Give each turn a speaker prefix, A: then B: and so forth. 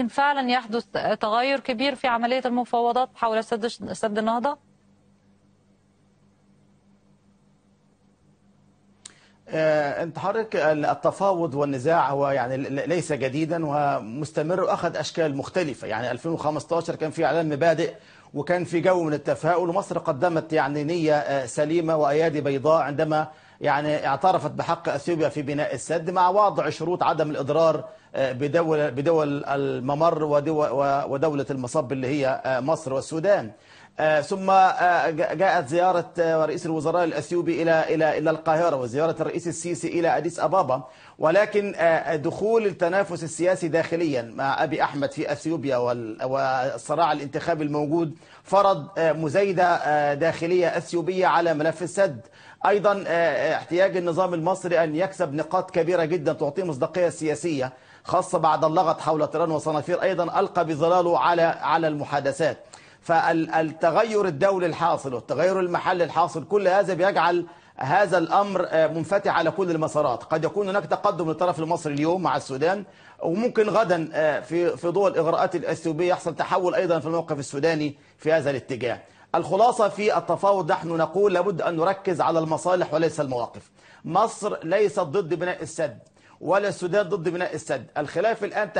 A: ممكن فعلا يحدث تغير كبير في عملية المفاوضات حول سد النهضة؟ آه، انت حضرتك التفاوض والنزاع هو يعني ليس جديدا ومستمر واخذ اشكال مختلفه يعني 2015 كان في اعلان مبادئ وكان في جو من التفاؤل ومصر قدمت يعني نيه آه، سليمه وايادي بيضاء عندما يعني اعترفت بحق اثيوبيا في بناء السد مع وضع شروط عدم الاضرار آه، بدول بدول الممر ودوله المصب اللي هي مصر والسودان آه، ثم آه، جاءت زيارة آه، رئيس الوزراء الأثيوبي إلى إلى إلى القاهرة وزيارة الرئيس السيسي إلى أديس أبابا ولكن دخول التنافس السياسي داخليا مع أبي أحمد في أثيوبيا والصراع الانتخابي الموجود فرض مزايدة داخلية أثيوبية على ملف السد أيضا احتياج النظام المصري أن يكسب نقاط كبيرة جدا تعطيه مصداقية سياسية خاصة بعد اللغط حول طيران وصنافير أيضا ألقى بظلاله على على المحادثات فالتغير الدولي الحاصل والتغير المحلي الحاصل كل هذا بيجعل هذا الامر آه، منفتح على كل المسارات، قد يكون هناك تقدم للطرف المصري اليوم مع السودان وممكن غدا آه، في في ضوء الاغراءات الاثيوبيه يحصل تحول ايضا في الموقف السوداني في هذا الاتجاه. الخلاصه في التفاوض نحن نقول لابد ان نركز على المصالح وليس المواقف. مصر ليست ضد بناء السد ولا السودان ضد بناء السد، الخلاف الان